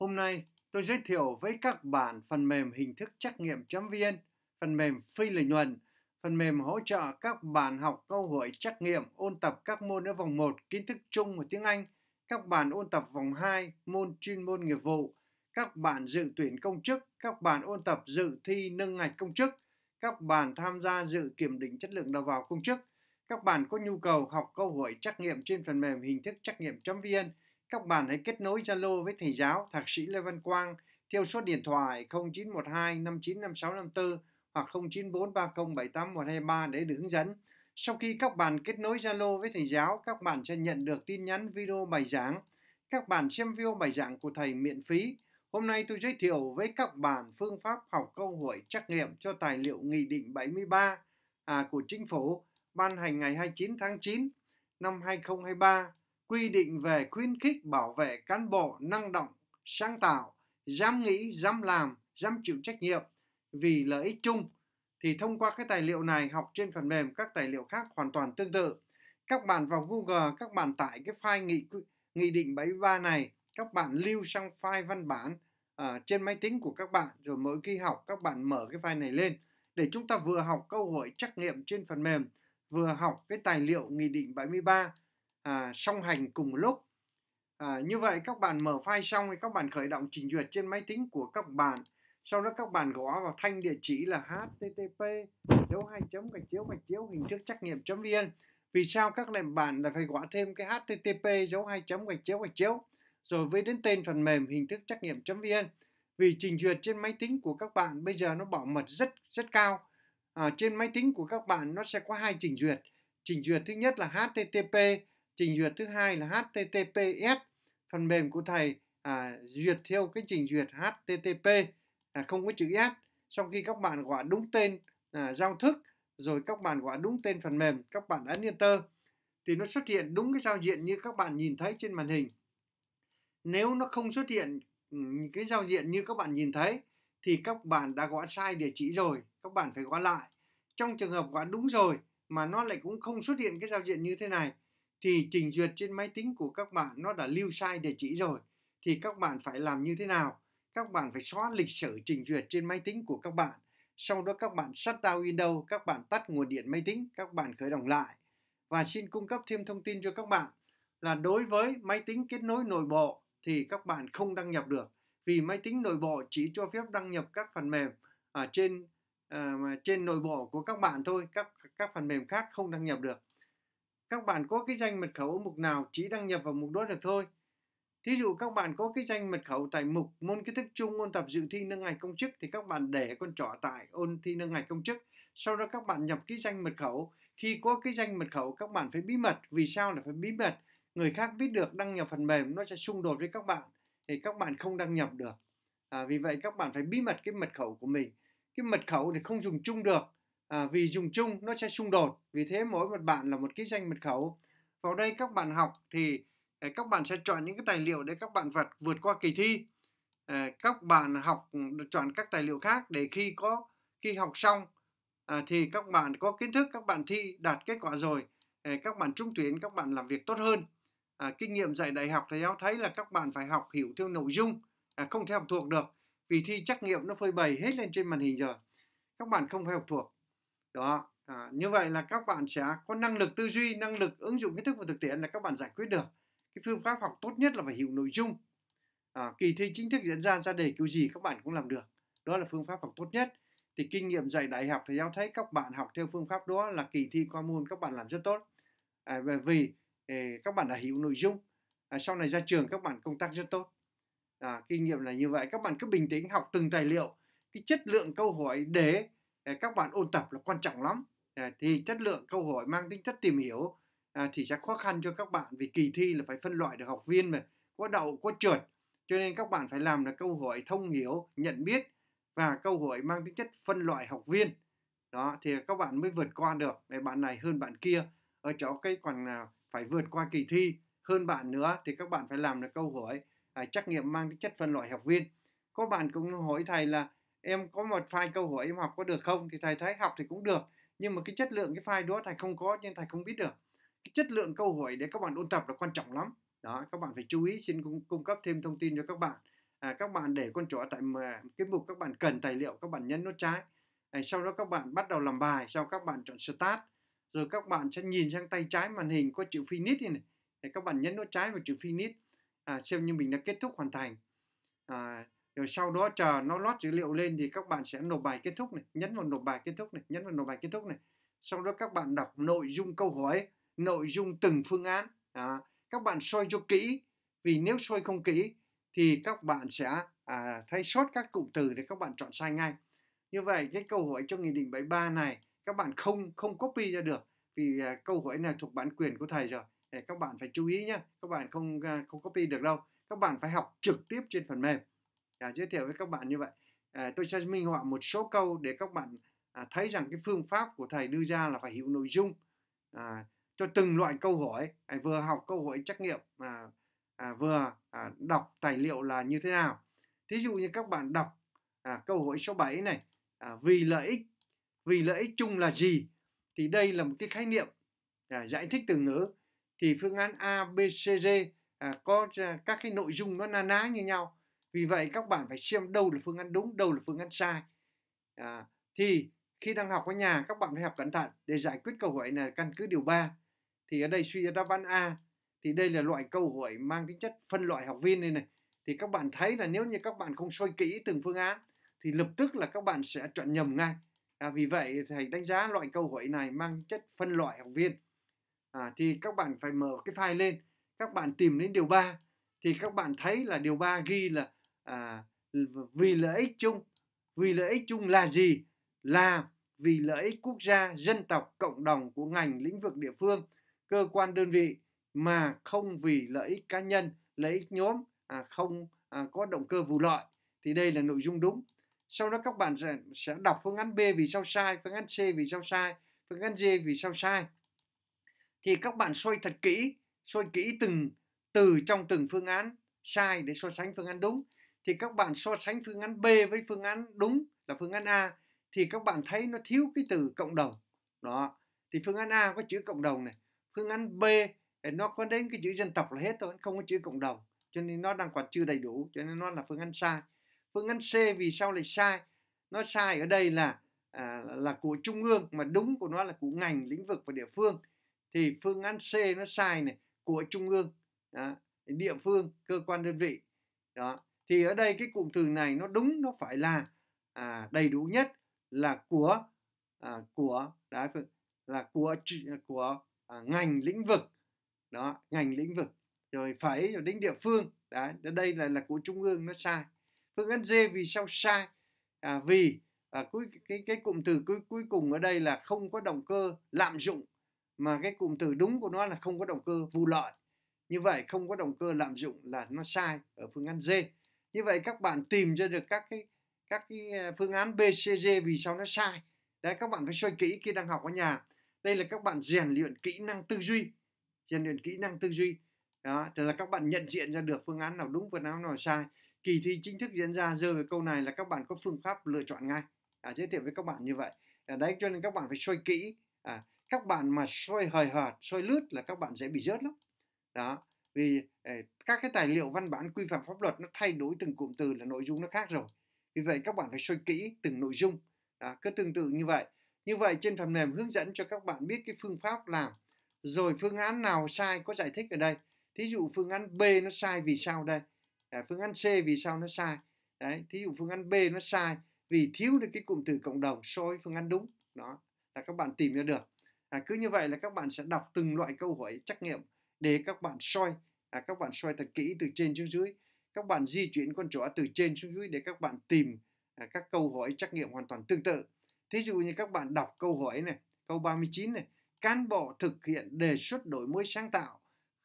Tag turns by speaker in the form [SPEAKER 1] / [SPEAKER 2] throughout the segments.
[SPEAKER 1] Hôm nay, tôi giới thiệu với các bạn phần mềm hình thức trắc nghiệm.vn, phần mềm phi lợi nhuận, phần mềm hỗ trợ các bạn học câu hỏi trắc nghiệm ôn tập các môn ở vòng 1 kiến thức chung và tiếng Anh, các bạn ôn tập vòng 2 môn chuyên môn nghiệp vụ, các bạn dự tuyển công chức, các bạn ôn tập dự thi nâng ngạch công chức, các bạn tham gia dự kiểm định chất lượng đầu vào công chức. Các bạn có nhu cầu học câu hỏi trắc nghiệm trên phần mềm hình thức trắc nghiệm.vn các bạn hãy kết nối Zalo với thầy giáo Thạc sĩ Lê Văn Quang theo số điện thoại 0912 595654 hoặc 0943078123 để được hướng dẫn. Sau khi các bạn kết nối Zalo với thầy giáo, các bạn sẽ nhận được tin nhắn video bài giảng. Các bạn xem video bài giảng của thầy miễn phí. Hôm nay tôi giới thiệu với các bạn phương pháp học câu hỏi trắc nghiệm cho tài liệu Nghị định 73 à, của Chính phủ ban hành ngày 29 tháng 9 năm 2023 quy định về khuyến khích bảo vệ cán bộ năng động, sáng tạo, dám nghĩ, dám làm, dám chịu trách nhiệm vì lợi ích chung thì thông qua cái tài liệu này học trên phần mềm các tài liệu khác hoàn toàn tương tự. Các bạn vào Google, các bạn tải cái file nghị nghị định 73 này, các bạn lưu sang file văn bản à, trên máy tính của các bạn rồi mỗi khi học các bạn mở cái file này lên để chúng ta vừa học câu hỏi trắc nghiệm trên phần mềm, vừa học cái tài liệu nghị định 73 à, song hành cùng lúc. À, như vậy các bạn mở file xong thì các bạn khởi động trình duyệt trên máy tính của các bạn. Sau đó các bạn gõ vào thanh địa chỉ là http dấu hai chấm gạch chéo gạch chéo hình thức trắc nghiệm vn. Vì sao các bạn lại phải gõ thêm cái http dấu hai chấm gạch chéo gạch chéo rồi với đến tên phần mềm hình thức trắc nghiệm vn. Vì trình duyệt trên máy tính của các bạn bây giờ nó bảo mật rất rất cao. À, trên máy tính của các bạn nó sẽ có hai trình duyệt. Trình duyệt thứ nhất là http trình duyệt thứ hai là https phần mềm của thầy à, duyệt theo cái trình duyệt http à, không có chữ s sau khi các bạn gọi đúng tên à, giao thức rồi các bạn gọi đúng tên phần mềm các bạn ấn enter thì nó xuất hiện đúng cái giao diện như các bạn nhìn thấy trên màn hình nếu nó không xuất hiện ừ, cái giao diện như các bạn nhìn thấy thì các bạn đã gọi sai địa chỉ rồi các bạn phải gọi lại trong trường hợp gọi đúng rồi mà nó lại cũng không xuất hiện cái giao diện như thế này thì trình duyệt trên máy tính của các bạn nó đã lưu sai địa chỉ rồi thì các bạn phải làm như thế nào các bạn phải xóa lịch sử trình duyệt trên máy tính của các bạn sau đó các bạn shut down Windows các bạn tắt nguồn điện máy tính các bạn khởi động lại và xin cung cấp thêm thông tin cho các bạn là đối với máy tính kết nối nội bộ thì các bạn không đăng nhập được vì máy tính nội bộ chỉ cho phép đăng nhập các phần mềm ở trên uh, trên nội bộ của các bạn thôi các các phần mềm khác không đăng nhập được các bạn có cái danh mật khẩu ở mục nào chỉ đăng nhập vào mục đó được thôi. Thí dụ các bạn có cái danh mật khẩu tại mục môn kiến thức chung ôn tập dự thi nâng ngạch công chức thì các bạn để con trỏ tại ôn thi nâng ngạch công chức. Sau đó các bạn nhập cái danh mật khẩu. Khi có cái danh mật khẩu các bạn phải bí mật. Vì sao là phải bí mật? Người khác biết được đăng nhập phần mềm nó sẽ xung đột với các bạn thì các bạn không đăng nhập được. À, vì vậy các bạn phải bí mật cái mật khẩu của mình. Cái mật khẩu thì không dùng chung được à, vì dùng chung nó sẽ xung đột vì thế mỗi một bạn là một ký danh mật khẩu vào đây các bạn học thì ờ, các bạn sẽ chọn những cái tài liệu để các bạn vượt vượt qua kỳ thi à, các bạn học ừ, chọn các tài liệu khác để khi có khi học xong à, thì các bạn có kiến thức các bạn thi đạt kết quả rồi à, các bạn trúng tuyển các bạn làm việc tốt hơn à, kinh nghiệm dạy đại học thầy giáo thấy là các bạn phải học hiểu theo nội dung à, không thể học thuộc được vì thi trắc nghiệm nó phơi bày hết lên trên màn hình giờ các bạn không phải học thuộc đó à, như vậy là các bạn sẽ có năng lực tư duy năng lực ứng dụng kiến thức vào thực tiễn là các bạn giải quyết được cái phương pháp học tốt nhất là phải hiểu nội dung à, kỳ thi chính thức diễn ra ra đề kiểu gì các bạn cũng làm được đó là phương pháp học tốt nhất thì kinh nghiệm dạy đại học thì giáo thấy các bạn học theo phương pháp đó là kỳ thi qua môn các bạn làm rất tốt à, vì eh, các bạn đã hiểu nội dung à, sau này ra trường các bạn công tác rất tốt à, kinh nghiệm là như vậy các bạn cứ bình tĩnh học từng tài liệu cái chất lượng câu hỏi để Ờ, các bạn ôn tập là quan trọng lắm ờ, thì chất lượng câu hỏi mang tính chất tìm hiểu ờ, thì sẽ khó khăn cho các bạn vì kỳ thi là phải phân loại được học viên mà có đậu có trượt cho nên các bạn phải làm là câu hỏi thông hiểu nhận biết và câu hỏi mang tính chất phân loại học viên đó thì các bạn mới vượt qua được để bạn này hơn bạn kia ở chỗ cái còn phải vượt qua kỳ thi hơn bạn nữa thì các bạn phải làm được câu hỏi à, trắc nghiệm mang tính chất phân loại học viên có bạn cũng hỏi thầy là em có một file câu hỏi em học có được không thì thầy thấy học thì cũng được nhưng mà cái chất lượng cái file đó thầy không có nhưng thầy không biết được cái chất lượng câu hỏi để các bạn ôn tập là quan trọng lắm đó các bạn phải chú ý xin cung, cung cấp thêm thông tin cho các bạn à, các bạn để con chó tại mà cái mục các bạn cần tài liệu các bạn nhấn nút trái à, sau đó các bạn bắt đầu làm bài sau các bạn chọn start rồi các bạn sẽ nhìn sang tay trái màn hình có chữ finish này, này. Thì các bạn nhấn nút trái vào chữ finish à, xem như mình đã kết thúc hoàn thành à, rồi sau đó chờ nó lót dữ liệu lên thì các bạn sẽ nộp bài kết thúc này nhấn vào nộp bài kết thúc này nhấn vào nộp bài kết thúc này sau đó các bạn đọc nội dung câu hỏi nội dung từng phương án à, các bạn soi cho kỹ vì nếu soi không kỹ thì các bạn sẽ à, thay sót các cụm từ để các bạn chọn sai ngay như vậy cái câu hỏi cho nghị định 73 này các bạn không không copy ra được vì à, câu hỏi này thuộc bản quyền của thầy rồi để các bạn phải chú ý nhé các bạn không à, không copy được đâu các bạn phải học trực tiếp trên phần mềm à, giới thiệu với các bạn như vậy à, tôi sẽ minh họa một số câu để các bạn à, thấy rằng cái phương pháp của thầy đưa ra là phải hiểu nội dung à, cho từng loại câu hỏi à, vừa học câu hỏi trắc nghiệm à, à, vừa à, đọc tài liệu là như thế nào thí dụ như các bạn đọc à, câu hỏi số 7 này à, vì lợi ích vì lợi ích chung là gì thì đây là một cái khái niệm à, giải thích từ ngữ thì phương án A B C D à, có à, các cái nội dung nó na ná như nhau vì vậy các bạn phải xem đâu là phương án đúng đâu là phương án sai à, thì khi đang học ở nhà các bạn phải học cẩn thận để giải quyết câu hỏi này căn cứ điều 3 thì ở đây suy ra đáp án A thì đây là loại câu hỏi mang tính chất phân loại học viên này này thì các bạn thấy là nếu như các bạn không soi kỹ từng phương án thì lập tức là các bạn sẽ chọn nhầm ngay à, vì vậy thầy đánh giá loại câu hỏi này mang chất phân loại học viên à, thì các bạn phải mở cái file lên các bạn tìm đến điều 3 thì các bạn thấy là điều 3 ghi là à, vì ừ. lợi ích chung vì lợi ích chung là gì là vì lợi ích quốc gia dân tộc cộng đồng của ngành lĩnh vực địa phương cơ quan đơn vị mà không vì lợi ích cá nhân lợi ích nhóm à, không à, có động cơ vụ lợi thì đây là nội dung đúng sau đó các bạn sẽ, sẽ đọc phương án B vì sao sai phương án C vì sao sai phương án D vì sao sai thì các bạn soi thật kỹ soi kỹ từng từ trong từng phương án sai để so sánh phương án đúng thì các bạn so sánh phương án B với phương án đúng là phương án A thì các bạn thấy nó thiếu cái từ cộng đồng đó thì phương án A có chữ cộng đồng này phương án B nó có đến cái chữ dân tộc là hết thôi không có chữ cộng đồng cho nên nó đang còn chưa đầy đủ cho nên nó là phương án sai phương án C vì sao lại sai nó sai ở đây là à, là của trung ương mà đúng của nó là của ngành lĩnh vực và địa phương thì phương án C nó sai này của trung ương đó, địa phương cơ quan đơn vị đó thì ở đây cái cụm từ này nó đúng nó phải là à, đầy đủ nhất là của à, của đấy, là của của à, ngành lĩnh vực đó ngành lĩnh vực rồi phải rồi đến địa phương đấy đây là là của trung ương nó sai phương án D vì sao sai à, vì à, cuối cái cái cụm từ cuối cuối cùng ở đây là không có động cơ lạm dụng mà cái cụm từ đúng của nó là không có động cơ vụ lợi như vậy không có động cơ lạm dụng là nó sai ở phương án D như vậy các bạn tìm ra được các cái các cái ờ, phương án BCD vì sao nó sai đấy các bạn phải soi kỹ khi đang học ở nhà đây là các bạn rèn luyện kỹ năng tư duy rèn luyện kỹ năng tư duy đó thì là các bạn nhận diện ra được phương án nào đúng phương án nào sai kỳ thi chính thức diễn ra rơi về câu này là các bạn có phương pháp lựa chọn ngay à, giới thiệu với các bạn như vậy à, đấy cho nên các bạn phải soi kỹ à, các bạn mà soi hời hợt soi lướt là các bạn dễ bị rớt lắm đó vì ờ, các cái tài liệu văn bản quy phạm pháp luật nó thay đổi từng cụm từ là nội dung nó khác rồi vì vậy các bạn phải soi kỹ từng nội dung à, cứ tương tự như vậy như vậy trên phần mềm hướng dẫn cho các bạn biết cái phương pháp làm rồi phương án nào sai có giải thích ở đây thí dụ phương án B nó sai vì sao đây à, phương án C vì sao nó sai đấy thí dụ phương án B nó sai vì thiếu được cái cụm từ cộng đồng so với phương án đúng đó là các bạn tìm ra được à, cứ như vậy là các bạn sẽ đọc từng loại câu hỏi trắc nghiệm để các bạn soi à, các bạn soi thật kỹ từ trên xuống dưới các bạn di chuyển con chó từ trên xuống dưới để các bạn tìm à, các câu hỏi trắc nghiệm hoàn toàn tương tự thí dụ như các bạn đọc câu hỏi này câu 39 này cán bộ thực hiện đề xuất đổi mới sáng tạo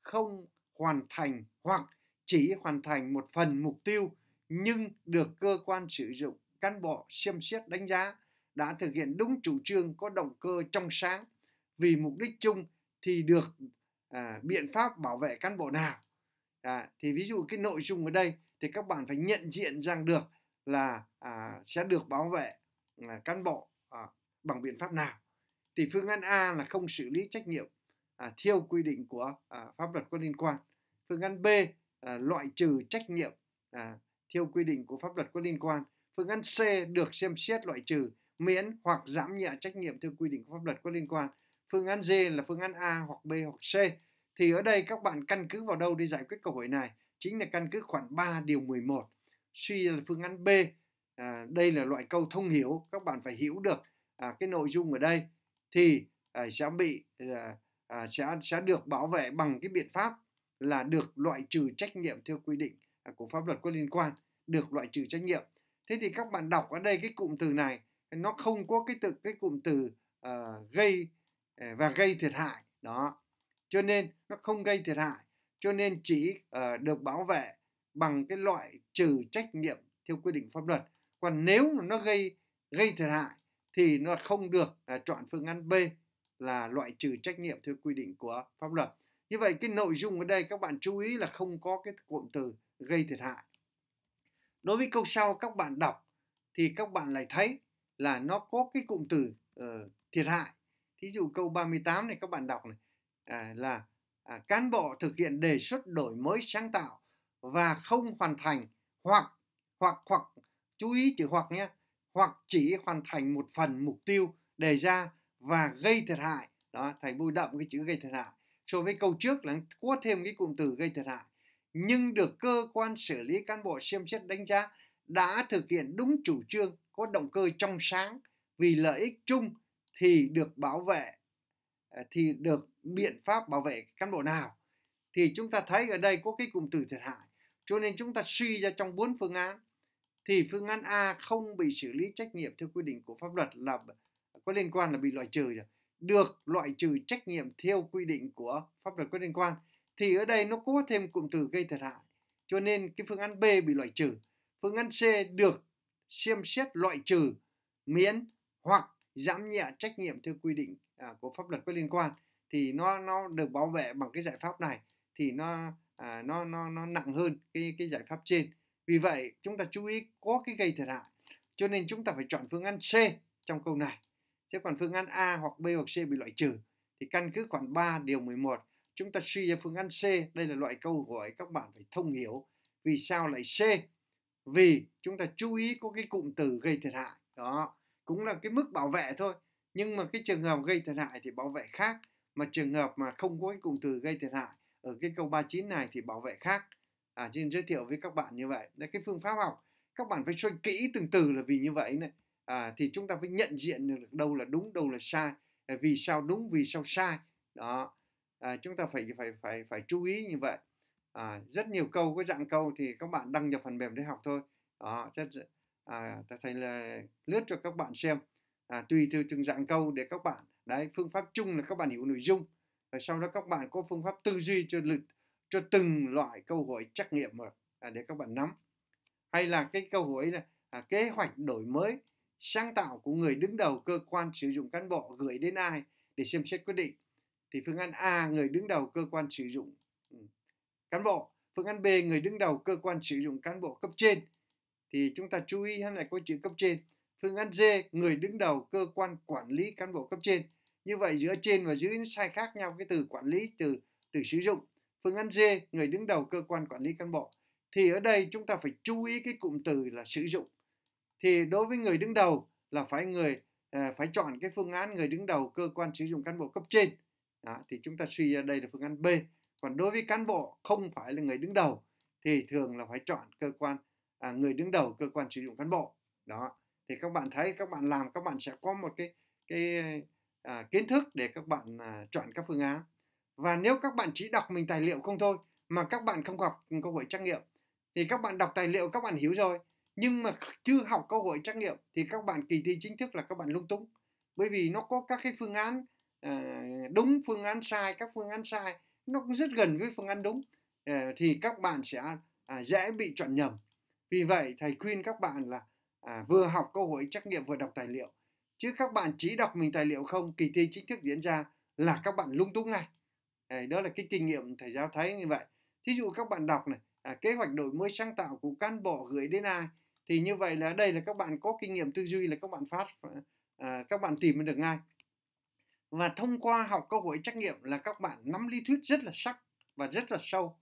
[SPEAKER 1] không hoàn thành hoặc chỉ hoàn thành một phần mục tiêu nhưng được cơ quan sử dụng cán bộ xem xét đánh giá đã thực hiện đúng chủ trương có động cơ trong sáng vì mục đích chung thì được à, biện pháp bảo vệ cán bộ nào à, thì ví dụ cái nội dung ở đây thì các bạn phải nhận diện rằng được là à, sẽ được bảo vệ à, cán bộ à, bằng biện pháp nào thì phương án A là không xử lý trách nhiệm à, theo quy định của à, pháp luật có liên quan phương án B à, loại trừ trách nhiệm à, theo quy định của pháp luật có liên quan phương án C được xem xét loại trừ miễn hoặc giảm nhẹ trách nhiệm theo quy định của pháp luật có liên quan phương án D là phương án A hoặc B hoặc C. Thì ở đây các bạn căn cứ vào đâu để giải quyết câu hỏi này? Chính là căn cứ khoản 3 điều 11. Suy là phương án B. À, đây là loại câu thông hiểu, các bạn phải hiểu được à, cái nội dung ở đây thì à, sẽ bị à, à, sẽ sẽ được bảo vệ bằng cái biện pháp là được loại trừ trách nhiệm theo quy định à, của pháp luật có liên quan, được loại trừ trách nhiệm. Thế thì các bạn đọc ở đây cái cụm từ này nó không có cái từ cái cụm từ uh, gây Ờ, và gây thiệt hại đó cho nên nó không gây thiệt hại cho nên chỉ uh, được bảo vệ bằng cái loại trừ trách nhiệm theo quy định pháp luật còn nếu nó gây gây thiệt hại thì nó không được uh, chọn phương án B là loại trừ trách nhiệm theo quy định của pháp luật như vậy cái nội dung ở đây các bạn chú ý là không có cái cụm từ gây thiệt hại đối với câu sau các bạn đọc thì các bạn lại thấy là nó có cái cụm từ uh, thiệt hại ví dụ câu 38 này các bạn đọc này à, là à, cán bộ thực hiện đề xuất đổi mới sáng tạo và không hoàn thành hoặc hoặc hoặc chú ý chữ hoặc nhé hoặc chỉ hoàn thành một phần mục tiêu đề ra và gây thiệt hại đó thầy bôi đậm cái chữ gây thiệt hại so với câu trước là có thêm cái cụm từ gây thiệt hại nhưng được cơ quan xử lý cán bộ xem xét đánh giá đã thực hiện đúng chủ trương có động cơ trong sáng vì lợi ích chung thì được bảo vệ à, thì được biện pháp bảo vệ cán bộ nào thì chúng ta thấy ở đây có cái cụm từ thiệt hại cho nên chúng ta suy ra trong bốn phương án thì phương án A không bị xử lý trách nhiệm theo quy định của pháp luật là có liên quan là bị loại trừ rồi được loại trừ trách nhiệm theo quy định của pháp luật có liên quan thì ở đây nó có thêm cụm từ gây thiệt hại cho nên cái phương án B bị loại trừ phương án C được xem xét loại trừ miễn hoặc giảm nhẹ trách nhiệm theo quy định à, của pháp luật có liên quan thì nó nó được bảo vệ bằng cái giải pháp này thì nó à, nó nó nó nặng hơn cái cái giải pháp trên vì vậy chúng ta chú ý có cái gây thiệt hại cho nên chúng ta phải chọn phương án C trong câu này chứ còn phương án A hoặc B hoặc C bị loại trừ thì căn cứ khoản 3 điều 11 chúng ta suy ra phương án C đây là loại câu hỏi các bạn phải thông hiểu vì sao lại C vì chúng ta chú ý có cái cụm từ gây thiệt hại đó cũng là cái mức bảo vệ thôi nhưng mà cái trường hợp gây thiệt hại thì bảo vệ khác mà trường hợp mà không có cái cụm từ gây thiệt hại ở cái câu 39 này thì bảo vệ khác à xin giới thiệu với các bạn như vậy là cái phương pháp học các bạn phải suy kỹ từng từ là vì như vậy này à, thì chúng ta phải nhận diện được đâu là đúng đâu là sai à, vì sao đúng vì sao sai đó à, chúng ta phải phải phải phải chú ý như vậy à, rất nhiều câu có dạng câu thì các bạn đăng nhập phần mềm để học thôi đó rất à, ta thấy là lướt cho các bạn xem à, tùy theo từng dạng câu để các bạn đấy phương pháp chung là các bạn hiểu nội dung rồi sau đó các bạn có phương pháp tư duy cho cho từng loại câu hỏi trắc nghiệm mà à, để các bạn nắm hay là cái câu hỏi là à, kế hoạch đổi mới sáng tạo của người đứng đầu cơ quan sử dụng cán bộ gửi đến ai để xem xét quyết định thì phương án A người đứng đầu cơ quan sử dụng ừ, cán bộ phương án B người đứng đầu cơ quan sử dụng cán bộ cấp trên thì chúng ta chú ý hắn lại có chữ cấp trên phương án D người đứng đầu cơ quan quản lý cán bộ cấp trên như vậy giữa trên và dưới sai khác nhau cái từ quản lý từ từ sử dụng phương án D người đứng đầu cơ quan quản lý cán bộ thì ở đây chúng ta phải chú ý cái cụm từ là sử dụng thì đối với người đứng đầu là phải người à, phải chọn cái phương án người đứng đầu cơ quan sử dụng cán bộ cấp trên đó, thì chúng ta suy ra đây là phương án B còn đối với cán bộ không phải là người đứng đầu thì thường là phải chọn cơ quan à, người đứng đầu cơ quan sử dụng cán bộ đó thì các bạn thấy các bạn làm các bạn sẽ có một cái cái à, kiến thức để các bạn à, chọn các phương án và nếu các bạn chỉ đọc mình tài liệu không thôi mà các bạn không học câu hỏi trắc nghiệm thì các bạn đọc tài liệu các bạn hiểu rồi nhưng mà chưa học câu hỏi trắc nghiệm thì các bạn kỳ thi chính thức là các bạn lung túng bởi vì nó có các cái phương án à, đúng phương án sai các phương án sai nó cũng rất gần với phương án đúng à, thì các bạn sẽ à, dễ bị chọn nhầm vì vậy thầy khuyên các bạn là à, vừa học câu hỏi trắc nghiệm vừa đọc tài liệu. Chứ các bạn chỉ đọc mình tài liệu không, kỳ thi chính thức diễn ra là các bạn lung tung ngay Đấy, đó là cái kinh nghiệm thầy giáo thấy như vậy. Thí dụ các bạn đọc này, à, kế hoạch đổi mới sáng tạo của cán bộ gửi đến ai thì như vậy là đây là các bạn có kinh nghiệm tư duy là các bạn phát à, các bạn tìm được ngay và thông qua học câu hỏi trắc nghiệm là các bạn nắm lý thuyết rất là sắc và rất là sâu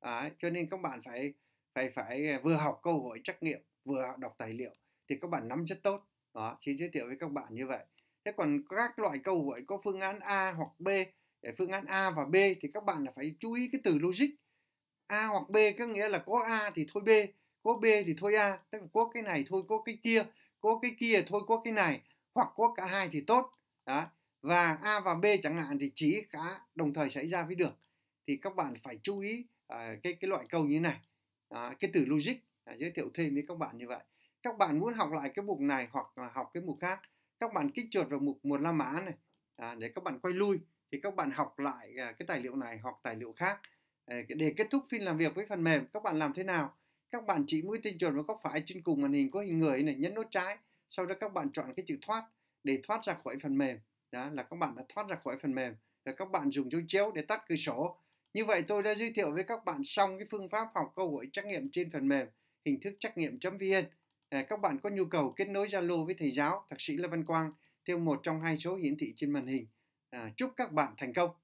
[SPEAKER 1] à, cho nên các bạn phải phải phải à, vừa học câu hỏi trắc nghiệm vừa đọc tài liệu thì các bạn nắm rất tốt đó chỉ giới thiệu với các bạn như vậy thế còn các loại câu hỏi có phương án a hoặc b để phương án a và b thì các bạn là phải chú ý cái từ logic a hoặc b có nghĩa là có a thì thôi b có b thì thôi a tức là có cái này thôi có cái kia có cái kia thôi có cái này hoặc có cả hai thì tốt đó và a và b chẳng hạn thì chỉ cả đồng thời xảy ra với được thì các bạn phải chú ý à, cái cái loại câu như thế này đó, cái từ logic à, giới thiệu thêm với các bạn như vậy các bạn muốn học lại cái mục này hoặc là học cái mục khác các bạn kích chuột vào mục một la mã này à, để các bạn quay lui thì các bạn học lại à, cái tài liệu này hoặc tài liệu khác ờ, để kết thúc phiên làm việc với phần mềm các bạn làm thế nào các bạn chỉ mũi tên chuột vào góc phải trên cùng màn hình có hình người này nhấn nút trái sau đó các bạn chọn cái chữ thoát để thoát ra khỏi phần mềm đó là các bạn đã thoát ra khỏi phần mềm rồi các bạn dùng dấu chéo để tắt cửa sổ như vậy tôi đã giới thiệu với các bạn xong cái phương pháp học câu hỏi trắc nghiệm trên phần mềm hình thức trắc nghiệm.vn. À, các bạn có nhu cầu kết nối Zalo với thầy giáo Thạc sĩ Lê Văn Quang theo một trong hai số hiển thị trên màn hình. À, chúc các bạn thành công!